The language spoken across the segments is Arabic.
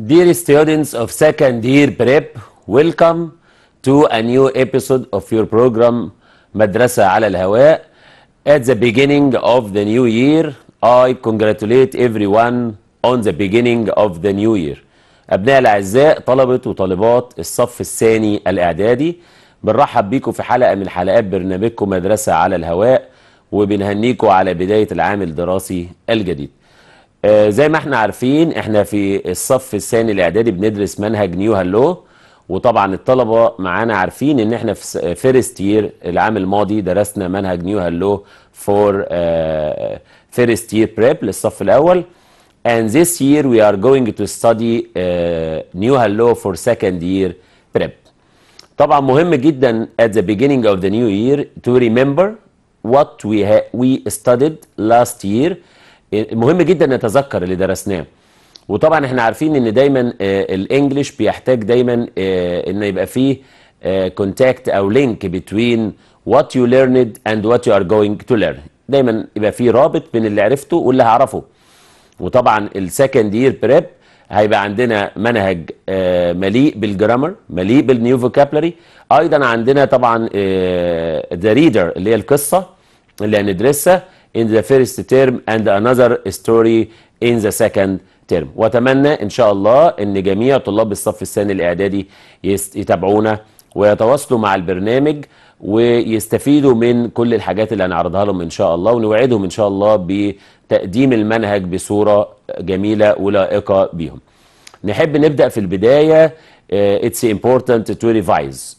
Dear students of second year prep, welcome to a new episode of your program مدرسة على الهواء. At the beginning of the new year, I congratulate everyone on the beginning of the new year. أبناء الأعزاء طلبة وطالبات الصف الثاني الإعدادي بنرحب بيكم في حلقة من حلقات برنامجكم مدرسة على الهواء وبنهنيكم على بداية العام الدراسي الجديد. آه، زي ما احنا عارفين احنا في الصف الثاني الاعدادي بندرس منهج نيو هالو وطبعا الطلبه معانا عارفين ان احنا في فيرست يير العام الماضي درسنا منهج نيو هالو فور فيرست يير بريب للصف الاول and this year we are going to study uh, new hello for second year prep طبعا مهم جدا at the beginning of the new year to remember what we we studied last year مهم جدا نتذكر اللي درسناه وطبعا احنا عارفين ان دايما آه، الانجليش بيحتاج دايما آه، ان يبقى فيه كونتاكت آه، او لينك بتوين وات يو ليرند اند وات يو ار جوينج تو ليرن دايما يبقى فيه رابط بين اللي عرفته واللي هعرفه وطبعا السكند يير بريب هيبقى عندنا منهج مليء بالجرامر مليء بالنيو فوكابلري ايضا عندنا طبعا ذا ريدر اللي هي القصه اللي هندرسها in the first term and another story in the second term واتمنى ان شاء الله ان جميع طلاب الصف الثاني الاعدادي يتابعونا ويتواصلوا مع البرنامج ويستفيدوا من كل الحاجات اللي هنعرضها لهم ان شاء الله ونوعدهم ان شاء الله بتقديم المنهج بصوره جميله ولائقه بيهم نحب نبدا في البدايه آه، it's important to revise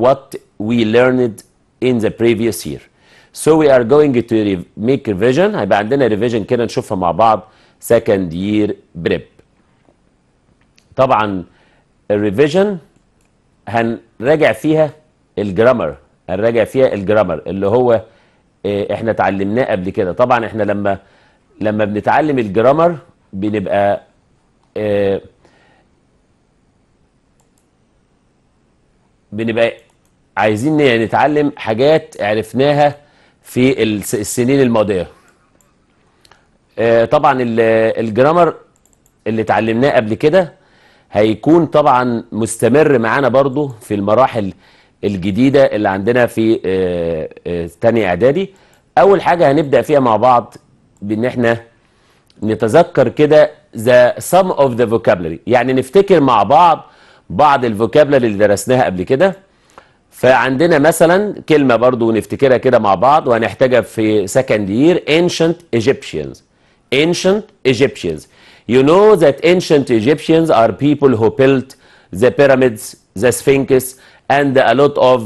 what we learned in the previous year So we are going to make revision هيبقى عندنا revision كده نشوفها مع بعض second year prep طبعا الريفيجن هنراجع فيها الجرامر هنراجع فيها الجرامر اللي هو آه، احنا اتعلمناه قبل كده طبعا احنا لما لما بنتعلم الجرامر بنبقى اه بنبقى عايزين يعني نتعلم حاجات عرفناها في السنين الماضيه آه، طبعا الجرامر اللي اتعلمناه قبل كده هيكون طبعا مستمر معانا برضو في المراحل الجديده اللي عندنا في آه، آه، تاني اعدادي اول حاجه هنبدا فيها مع بعض بان احنا نتذكر كده the sum of the vocabulary يعني نفتكر مع بعض بعض الفوكابلري اللي درسناها قبل كده فعندنا مثلا كلمة برضو نفتكرها كده مع بعض وهنحتاجها في second year ancient Egyptians ancient Egyptians you know that ancient Egyptians are people who built the pyramids the sphinx and a lot of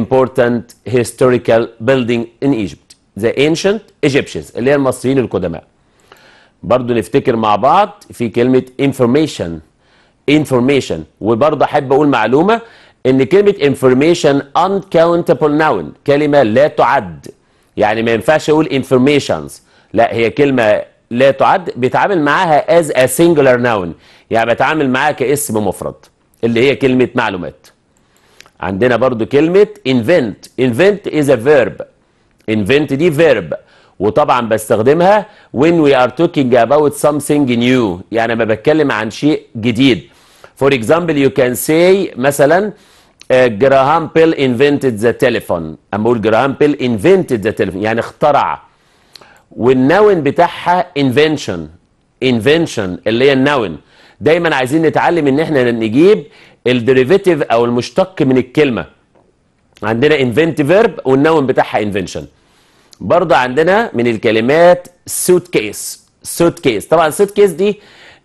important historical building in Egypt the ancient Egyptians اللي هي المصريين القدماء برضو نفتكر مع بعض في كلمة information information وبرضه احب اقول معلومه ان كلمه information uncountable noun كلمه لا تعد يعني ما ينفعش اقول informations لا هي كلمه لا تعد بيتعامل معاها as a singular noun يعني بتعامل معاها كاسم مفرد اللي هي كلمه معلومات عندنا برضو كلمه invent invent is a verb invent دي verb وطبعا بستخدمها when we are talking about something new يعني ما بتكلم عن شيء جديد For example, you can say مثلا جراهام بيل invented the telephone. أقول جراهام بيل invented the telephone يعني اخترع. والنون بتاعها invention invention اللي هي النون دايما عايزين نتعلم ان احنا نجيب الديريفيتيف او المشتق من الكلمه عندنا انفنت verb والنون بتاعها invention برضه عندنا من الكلمات سوت كيس سوت كيس طبعا سوت كيس دي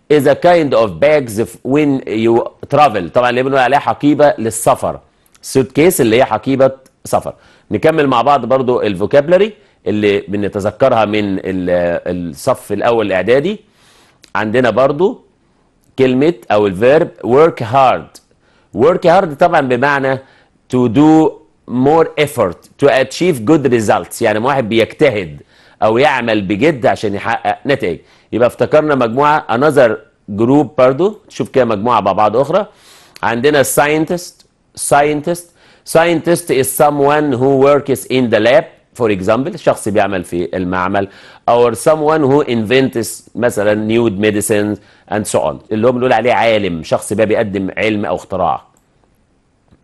is a kind of bags when you travel طبعا اللي بنقول عليها حقيبه للسفر سوت كيس اللي هي حقيبه سفر نكمل مع بعض برضو الفوكابلري اللي بنتذكرها من الصف الاول الاعدادي عندنا برضو كلمه او الفيرب work hard work hard طبعا بمعنى to do more effort to achieve good results يعني واحد بيجتهد او يعمل بجد عشان يحقق نتائج يبقى افتكرنا مجموعه انذر جروب برضو تشوف كده مجموعه مع بعض اخرى عندنا ساينتست ساينتست از سام ون هو وركس ان ذا لاب فور اكزامبل شخص بيعمل في المعمل سام ون هو انفنتس مثلا نيو ميديسين اند سو اون اللي هو بنقول عليه عالم شخص بقى بيقدم علم او اختراع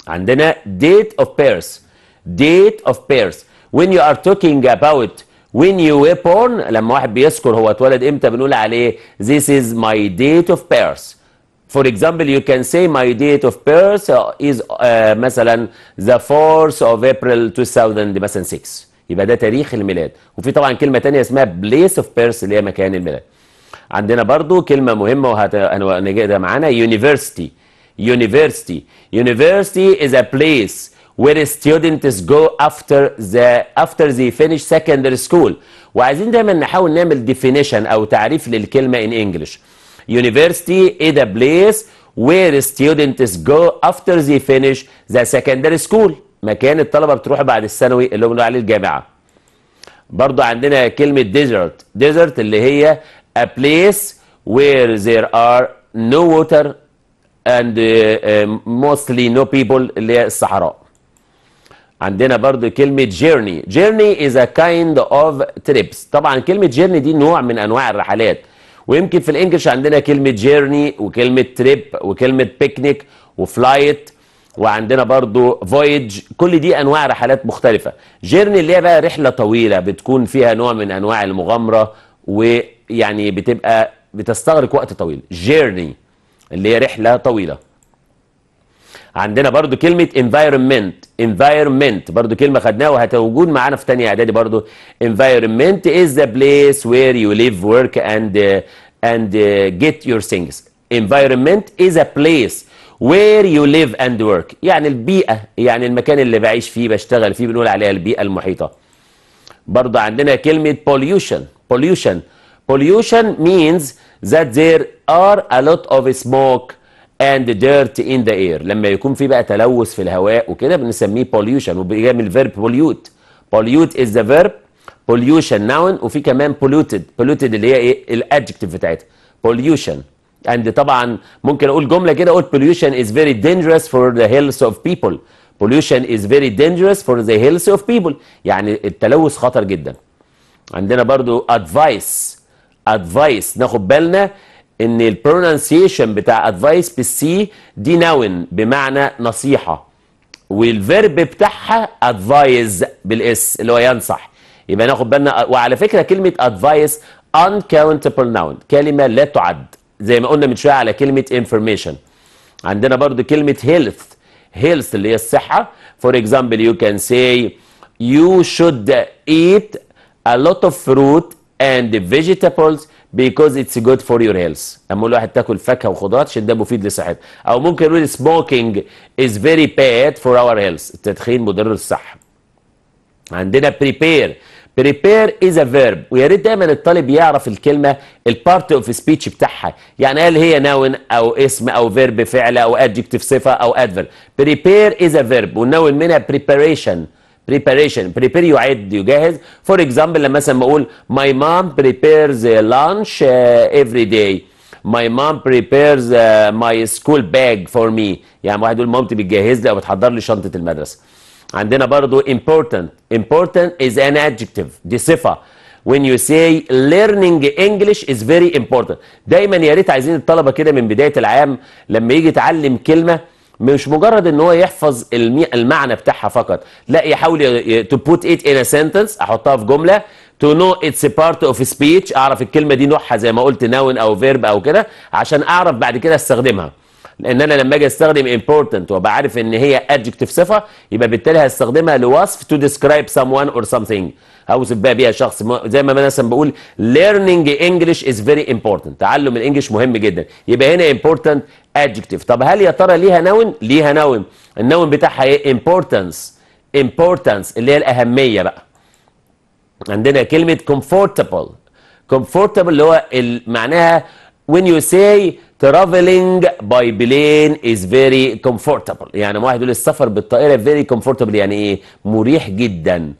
عندنا date of pairs date of pairs when you are talking about when you were born لما واحد بيذكر هو اتولد امتى بنقول عليه this is my date of birth For example, you can say my date of birth is uh, مثلا the 4th of April 2006 يبقى ده تاريخ الميلاد وفي طبعا كلمة تانية اسمها place of birth اللي هي مكان الميلاد عندنا برضو كلمة مهمة وهنجدها معانا university university university is a place where students go after the after they finish secondary school وعايزين دايما نحاول نعمل definition او تعريف للكلمه in English university is a place where students go after they finish the secondary school مكان الطلبه بتروح بعد الثانوي اللي هم عليه الجامعه برضو عندنا كلمه desert desert اللي هي a place where there are no water and uh, uh, mostly no people اللي هي الصحراء عندنا برضو كلمة جيرني جيرني is a kind of trips طبعا كلمة جيرني دي نوع من أنواع الرحلات ويمكن في الانجلش عندنا كلمة جيرني وكلمة trip وكلمة picnic وفلايت وعندنا برضو فويج كل دي انواع رحلات مختلفه جيرني اللي هي بقى رحله طويله بتكون فيها نوع من انواع المغامره ويعني بتبقى بتستغرق وقت طويل جيرني اللي هي رحله طويله عندنا برضو كلمة environment environment برضو كلمة خدناها وهتوجود معانا في تانية إعدادي برضو environment is the place where you live work and uh, and uh, get your things environment is a place where you live and work يعني البيئة يعني المكان اللي بعيش فيه بشتغل فيه بنقول عليها البيئة المحيطة برضو عندنا كلمة pollution pollution pollution means that there are a lot of smoke اند ديرت ان ذا اير لما يكون في بقى تلوث في الهواء وكده بنسميه بوليوشن وبيجي من الفيرب بوليوت بوليوت از ذا فيرب بوليوشن ناون وفي كمان بوليوتد بوليوتد اللي هي ايه الادجكتيف بتاعتها بوليوشن اند طبعا ممكن اقول جمله كده اقول بوليوشن از فيري دينجرس فور ذا هيلث اوف بيبل بوليوشن از فيري dangerous فور ذا health اوف بيبل يعني التلوث خطر جدا عندنا برضو ادفايس ادفايس ناخد بالنا ان البرونانسيشن بتاع ادفايس بالسي دي نون بمعنى نصيحه والفيرب بتاعها ادفايز بالاس اللي هو ينصح يبقى ناخد بالنا وعلى فكره كلمه ادفايس uncountable noun كلمه لا تعد زي ما قلنا من شويه على كلمه information عندنا برضو كلمه health health اللي هي الصحه for example you can say you should eat a lot of fruit and vegetables بيكوز اتس جود فور يور هيلث اما اقول واحد تاكل فاكهه وخضار عشان ده مفيد لصحتك او ممكن نقول سموكينج از فيري باد فور اور هيلث التدخين مضر للصحه عندنا prepare prepare is a verb ويا ريت دايما الطالب يعرف الكلمه البارت اوف سبيتش بتاعها يعني هل هي ناون او اسم او فيرب فعل او ادجكتيف صفه او ادفيرب prepare is a verb والناون منها preparation preparation prepare يعد يجهز for example لما مثلا بقول my mom prepares lunch every day my mom prepares my school bag for me يعني واحد يقول مامتي بتجهز لي او بتحضر لي شنطه المدرسه عندنا برضو important important is an adjective دي صفه when you say learning English is very important دايما يا ريت عايزين الطلبه كده من بدايه العام لما يجي يتعلم كلمه مش مجرد ان هو يحفظ المعنى بتاعها فقط لا يحاول تو بوت ات ان سنتنس احطها في جمله تو نو اتس بارت اوف سبيتش اعرف الكلمه دي نوعها زي ما قلت ناون او فيرب او كده عشان اعرف بعد كده استخدمها لان انا لما اجي استخدم امبورتنت وابقى عارف ان هي ادجكتيف صفه يبقى بالتالي هستخدمها لوصف تو ديسكرايب سام وان اور سمثينج اوصف بقى بيها شخص زي ما انا مثلا بقول learning English is very important تعلم الانجليش مهم جدا يبقى هنا important adjective طب هل يا ترى ليها نون ليها نون النون بتاعها ايه importance importance اللي هي الاهميه بقى عندنا كلمه comfortable comfortable اللي هو معناها when you say traveling by plane is very comfortable يعني واحد يقول السفر بالطائره very comfortable يعني ايه مريح جدا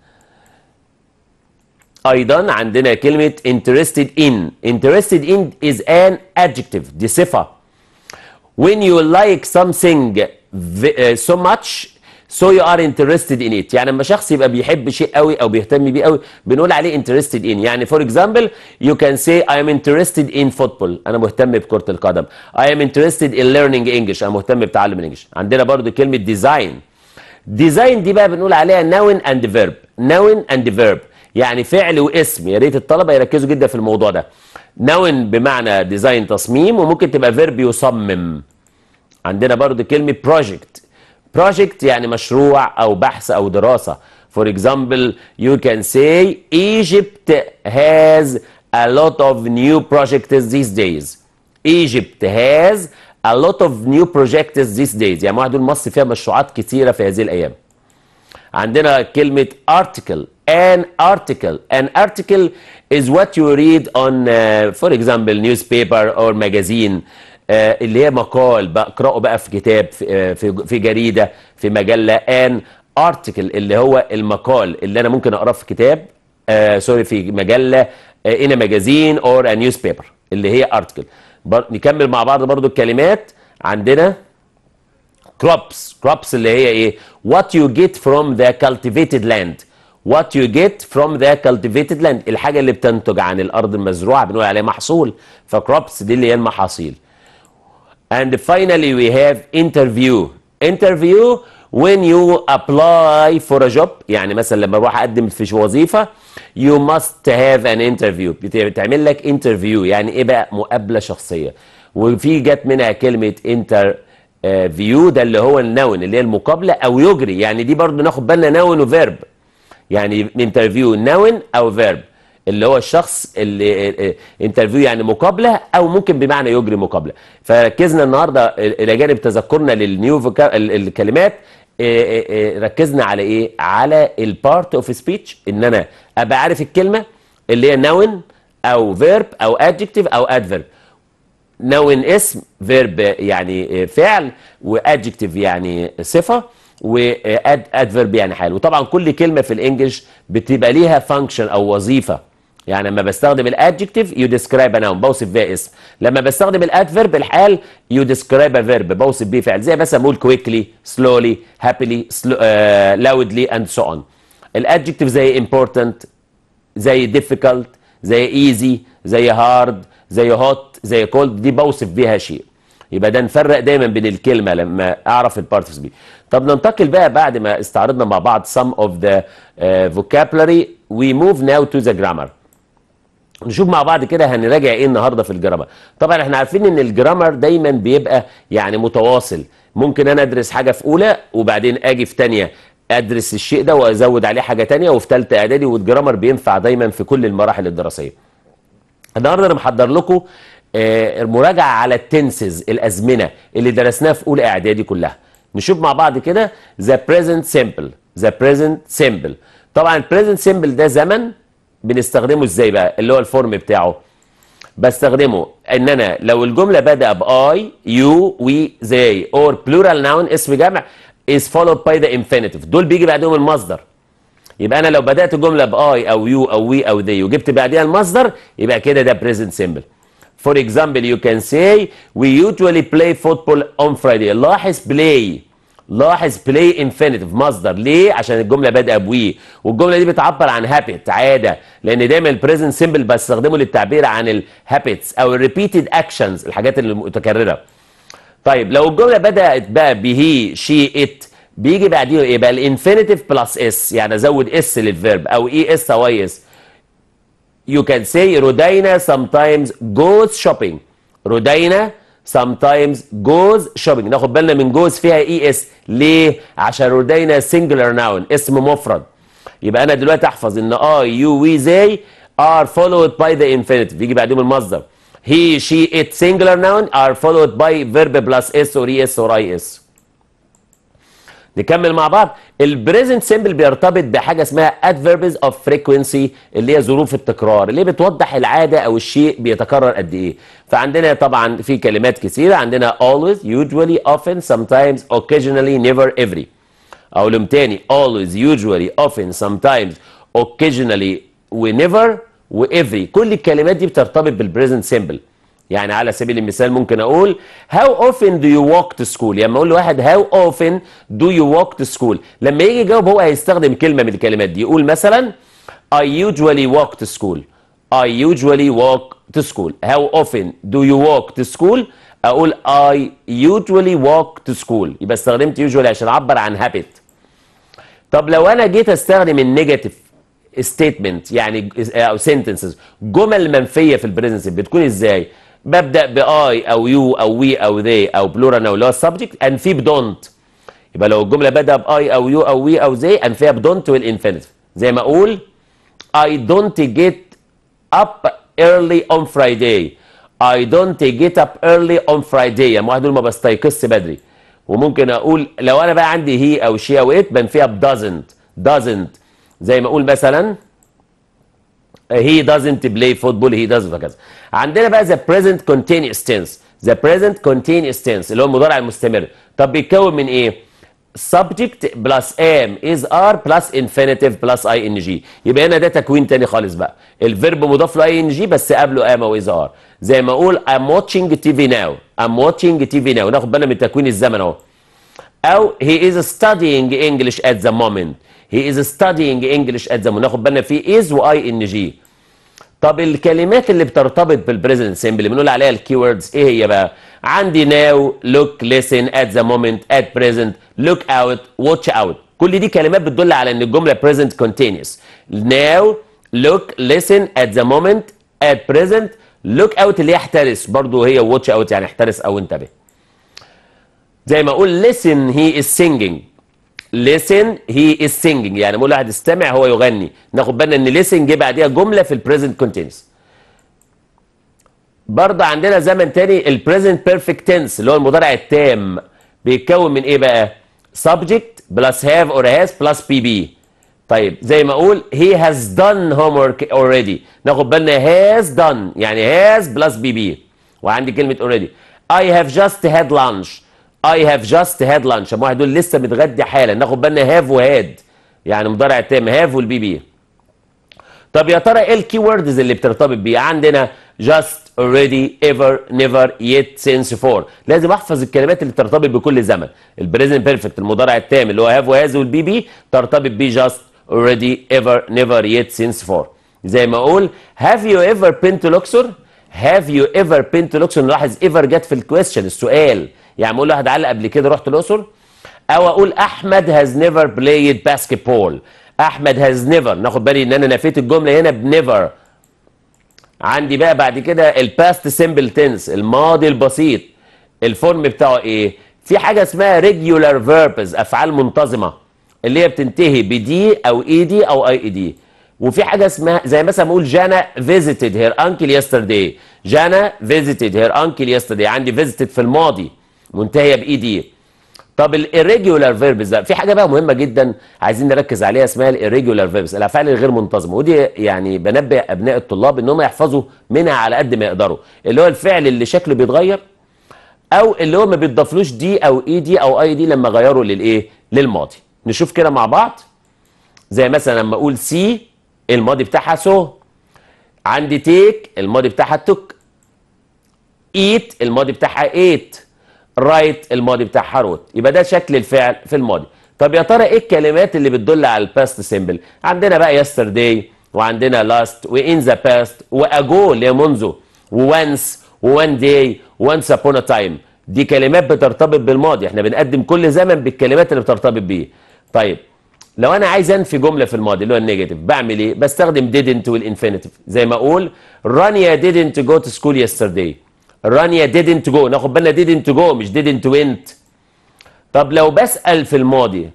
ايضا عندنا كلمة interested in interested in is an adjective دي صفه when you like something uh, so much so you are interested in it يعني لما شخص يبقى بيحب شيء قوي او بيهتم بيه قوي بنقول عليه interested in يعني for example you can say I am interested in football انا مهتم بكرة القدم I am interested in learning English انا مهتم بتعلم الانجليش عندنا برضو كلمة design design دي بقى بنقول عليها noun and verb noun and verb يعني فعل واسم يا ريت الطلبه يركزوا جدا في الموضوع ده نون بمعنى ديزاين تصميم وممكن تبقى فيرب يصمم عندنا برضو كلمه بروجكت بروجكت يعني مشروع او بحث او دراسه فور اكزامبل يو كان سي ايجيبت هاز ا لوت اوف نيو بروجكتس ذيس دايز ايجيبت هاز a lot of new projects these days. يعني واحد يقول مصر فيها مشروعات كثيره في هذه الأيام. عندنا كلمة article an article. An article is what you read on, uh, for example, newspaper or magazine. Uh, اللي هي مقال بقراه بقى في كتاب في, uh, في في جريده في مجله an article اللي هو المقال اللي انا ممكن اقراه في كتاب uh, sorry في مجله uh, in a magazine or a newspaper اللي هي article بر... نكمل مع بعض برضو الكلمات عندنا crops crops اللي هي ايه what you get from the cultivated land what you get from the cultivated land الحاجة اللي بتنتج عن الأرض المزروعة بنقول عليها محصول فكروبس دي اللي هي المحاصيل and finally we have interview interview when you apply for a job يعني مثلا لما بروح أقدم في وظيفة you must have an interview بتعمل لك interview يعني إيه بقى مقابلة شخصية وفي جت منها كلمة انتر آه، فيو ده اللي هو النون اللي هي المقابلة أو يجري يعني دي برضو ناخد بالنا نون وفيرب يعني انترفيو ناون او فيرب اللي هو الشخص اللي انترفيو يعني مقابله او ممكن بمعنى يجري مقابله فركزنا النهارده الى جانب تذكرنا للنيو الكلمات إيه، إيه، إيه، ركزنا على ايه على البارت اوف سبيتش ان انا ابقى عارف الكلمه اللي هي ناون او فيرب او ادجكتيف او ادفيرب ناون اسم فيرب يعني فعل وادجكتيف يعني صفه واد ادفيرب يعني حال وطبعا كل كلمه في الانجلش بتبقى ليها فانكشن او وظيفه يعني لما بستخدم الادجكتيف يو ديسكرايب ناون بوصف بيه اسم لما بستخدم الادفيرب الحال يو ديسكرايب فيرب بوصف بيه فعل زي مثلا بقول كويكلي سلولي هابيلي لاودلي اند سو اون الادجكتيف زي امبورتنت زي ديفيكلت زي ايزي زي هارد زي هوت زي كولد دي بوصف بيها شيء يبقى ده نفرق دايما بين الكلمه لما اعرف البارتس بي طب ننتقل بقى بعد ما استعرضنا مع بعض some of the uh, vocabulary we move now to the grammar نشوف مع بعض كده هنراجع ايه النهارده في الجرامر طبعا احنا عارفين ان الجرامر دايما بيبقى يعني متواصل ممكن انا ادرس حاجه في اولى وبعدين اجي في ثانيه ادرس الشيء ده وازود عليه حاجه ثانيه وفي ثالثه اعدادي والجرامر بينفع دايما في كل المراحل الدراسيه النهارده انا محضر لكم آه، المراجعه على التنسز الازمنه اللي درسناها في اولى اعدادي كلها نشوف مع بعض كده ذا بريزنت سيمبل ذا بريزنت سيمبل طبعا البريزنت سيمبل ده زمن بنستخدمه ازاي بقى اللي هو الفورم بتاعه بستخدمه ان انا لو الجمله بدا باي يو وي زي اور بلورال ناون اسم جمع از فولود باي ذا انفينيتيف دول بيجي بعدهم المصدر يبقى انا لو بدات جمله باي او يو او وي او ذي وجبت بعديها المصدر يبقى كده ده بريزنت سيمبل For example, you can say we usually play football on Friday. لاحظ play لاحظ play infinitive مصدر ليه؟ عشان الجملة بادئة بوي e. والجملة دي بتعبر عن habit عادة لأن دايما البريزنت simple بستخدمه للتعبير عن ال habits أو الريبيتد أكشنز الحاجات المتكررة. طيب لو الجملة بدأت بقى he شي إت بيجي بعديه إيه بقى الانفينيتيف بلس إس يعني أزود إس للفيرب أو إي e، إس أو أي إس You can say Rodaina sometimes goes shopping. Rodaina sometimes goes shopping ناخد بالنا من goes فيها ES ليه؟ عشان Rodaina singular noun اسم مفرد يبقى أنا دلوقتي أحفظ إن I, you, we, they are followed by the infinitive يجي بعدهم المصدر he, she, it singular noun are followed by verb plus S or ES or IS نكمل مع بعض البريزنت سيمبل بيرتبط بحاجه اسمها ادفيربز اوف فريكوينسي اللي هي ظروف التكرار اللي بتوضح العاده او الشيء بيتكرر قد ايه فعندنا طبعا في كلمات كثيره عندنا always usually often sometimes occasionally never every اقولهم تاني always usually often sometimes occasionally ونيفر وافري كل الكلمات دي بترتبط بالبريزنت سيمبل يعني على سبيل المثال ممكن اقول how often do you walk to school يعني لما اقول لواحد how often do you walk to school لما يجي يجاوب هو هيستخدم كلمه من الكلمات دي يقول مثلا اي يوجوالي walk to school اي يوجوالي walk to school how often do you walk to school اقول اي يوجوالي walk to school يبقى استخدمت يوجوالي عشان اعبر عن هابت طب لو انا جيت استخدم النيجاتيف ستيتمنت يعني او سنتنسز جمل منفيه في البريزنس بتكون ازاي ببدا باي او يو او وي او ذي او بلورال او لا سبجكت ان انفيه بدونت يبقى لو الجمله بدا باي او يو او وي او ذي انفيها بدونت والانفينيتيف زي ما اقول اي دونت جيت اب ايرلي اون فرايداي اي دونت جيت اب ايرلي اون فرايداي يعني واحد يقول ما بستيقظش بدري وممكن اقول لو انا بقى عندي هي او شي او ات بنفيها ب doesn't زي ما اقول مثلا he doesn't play football he doesn't وكذا عندنا بقى the present continuous tense the present continuous tense اللي هو المضارع المستمر طب بيتكون من ايه subject plus am is are plus infinitive plus ing يبقى هنا ده تكوين تاني خالص بقى الفيرب مضاف له ing بس قبله am او is are زي ما اقول I'm watching TV now I'm watching TV now ناخد بالنا من تكوين الزمن اهو او he is studying English at the moment he is studying English at the moment ناخد بالنا في is و ing طب الكلمات اللي بترتبط بالبريزنت سيمبل بنقول عليها الكيوردز ايه هي بقى عندي ناو لوك ليسن ات ذا مومنت ات بريزنت لوك اوت واتش اوت كل دي كلمات بتدل على ان الجمله بريزنت كونتينوس ناو لوك ليسن ات ذا مومنت ات بريزنت لوك اوت اللي هي احترس برضه هي واتش اوت يعني احترس او انتبه زي ما اقول listen he is singing listen he is singing يعني بقول واحد استمع هو يغني ناخد بالنا ان listen جه بعديها جمله في البريزنت كونتينس برضه عندنا زمن تاني البريزنت بيرفكت تنس اللي هو المضارع التام بيتكون من ايه بقى subject plus have or has plus pp طيب زي ما اقول he has done homework already ناخد بالنا has done يعني has plus pp وعندي كلمه already I have just had lunch اي هاف جاست هاد لانش واحد يقول لسه متغدي حالا ناخد بالنا هاف وهاد يعني مضارع تام هاف والبي بي طب يا ترى ايه الكي ووردز اللي بترتبط بيه عندنا جاست اوريدي ايفر نيفر يت سينس فور لازم احفظ الكلمات اللي بترتبط بكل زمن البريزنت بيرفكت المضارع التام اللي هو هاف وهاز والبي بي ترتبط بيه جاست اوريدي ايفر نيفر يت سينس فور زي ما اقول هاف يو ايفر بين تو لوكسور هاف يو ايفر بين تو لوكسور نلاحظ ايفر جت في الكويستشن السؤال يعني بقول لواحد علق قبل كده رحت الاقصر او اقول احمد هاز نيفر بلايد باسكتبول احمد هاز نيفر ناخد بالي ان انا نفيت الجمله هنا بنيفر عندي بقى بعد كده الباست سيمبل تنس الماضي البسيط الفورم بتاعه ايه في حاجه اسمها ريجولار فيربز افعال منتظمه اللي هي بتنتهي بدي او اي e دي او اي اي دي وفي حاجه اسمها زي مثلا بقول جانا فيزيتد هير انكل يسترداي جانا فيزيتد هير انكل يسترداي عندي فيزيتد في الماضي منتهيه باي دي طب الايريجولار فيربز ده في حاجه بقى مهمه جدا عايزين نركز عليها اسمها الايريجولار فيربز الافعال الغير منتظمه ودي يعني بنبه ابناء الطلاب ان هم يحفظوا منها على قد ما يقدروا اللي هو الفعل اللي شكله بيتغير او اللي هو ما بيتضافلوش دي او اي e دي او اي دي لما غيروا للايه للماضي نشوف كده مع بعض زي مثلا لما اقول سي الماضي بتاعها سو عندي تيك الماضي بتاعها توك ايت الماضي بتاعها ايت رايت الماضي بتاع حروت يبقى ده شكل الفعل في الماضي طب يا ترى ايه الكلمات اللي بتدل على الباست سيمبل عندنا بقى يسترداي وعندنا لاست وان ذا باست واجو اللي هي منذ وونس وون داي وانس ابون ا تايم دي كلمات بترتبط بالماضي احنا بنقدم كل زمن بالكلمات اللي بترتبط بيه طيب لو انا عايز انفي جمله في الماضي اللي هو النيجاتيف بعمل ايه بستخدم didn't والانفينيتيف زي ما اقول رانيا didn't go to school yesterday رانيا didn't go ناخد بالنا didn't go مش didn't went طب لو بسأل في الماضي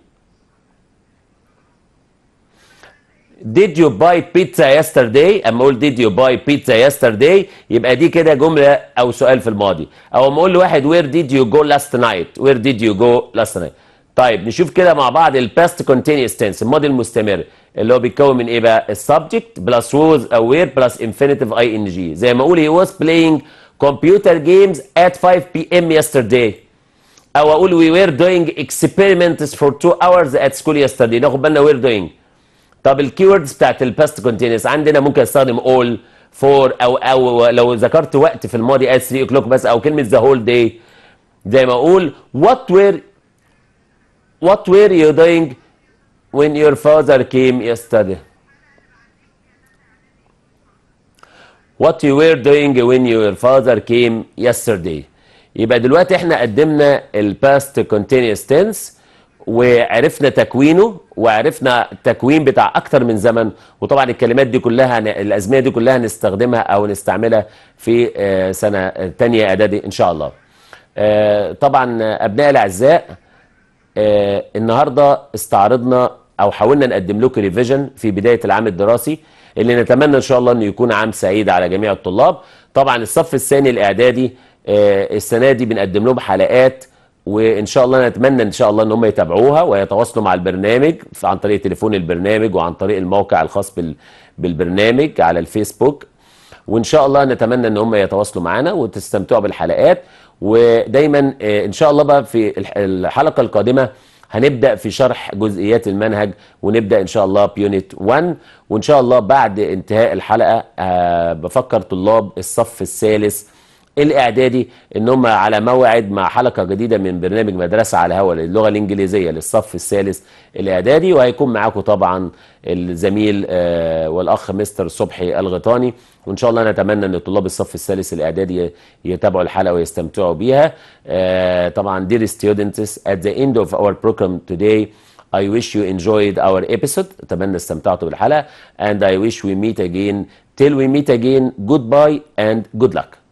did you buy pizza yesterday اما اقول did you buy pizza yesterday يبقى دي كده جمله او سؤال في الماضي او اما اقول لواحد where did you go last night where did you go last night طيب نشوف كده مع بعض Past continuous tense الماضي المستمر اللي هو بيتكون من ايه بقى Subject plus was aware plus infinitive ing زي ما اقول he was playing computer games at 5 p.m. yesterday I will. we were doing experiments for two hours at school yesterday No, بالنا we were doing طب الكيوردز بتاعت past كونتينس عندنا ممكن استخدم all for او او لو ذكرت وقت في الماضي at 3 o'clock بس او كلمه the whole day زي ما اقول what were what were you doing when your father came yesterday what you were doing when your father came yesterday يبقى دلوقتي احنا قدمنا الباست continuous tense وعرفنا تكوينه وعرفنا التكوين بتاع اكتر من زمن وطبعا الكلمات دي كلها الازمنه دي كلها هنستخدمها او نستعملها في آه، سنه تانية اعدادي ان شاء الله آه، طبعا ابنائي الاعزاء آه، النهارده استعرضنا او حاولنا نقدم لكم ريفيجن في بدايه العام الدراسي اللي نتمنى ان شاء الله انه يكون عام سعيد على جميع الطلاب طبعا الصف الثاني الاعدادي آه، السنه دي بنقدم لهم حلقات وان شاء الله نتمنى ان شاء الله ان هم يتابعوها ويتواصلوا مع البرنامج عن طريق تليفون البرنامج وعن طريق الموقع الخاص بالبرنامج على الفيسبوك وان شاء الله نتمنى ان هم يتواصلوا معنا وتستمتعوا بالحلقات ودايما آه، ان شاء الله بقى في الحلقه القادمه هنبدا في شرح جزئيات المنهج ونبدا ان شاء الله بيونت 1 وان شاء الله بعد انتهاء الحلقه أه بفكر طلاب الصف الثالث الاعدادي ان هم على موعد مع حلقه جديده من برنامج مدرسه على هوا للغه الانجليزيه للصف الثالث الاعدادي وهيكون معاكم طبعا الزميل أه والاخ مستر صبحي الغطاني وان شاء الله نتمنى ان طلاب الصف الثالث الاعدادي يتابعوا الحلقه ويستمتعوا بيها uh, طبعا dear students at the end of our program today I wish you enjoyed our episode اتمنى استمتعتوا بالحلقه and I wish we meet again till we meet again goodbye and good luck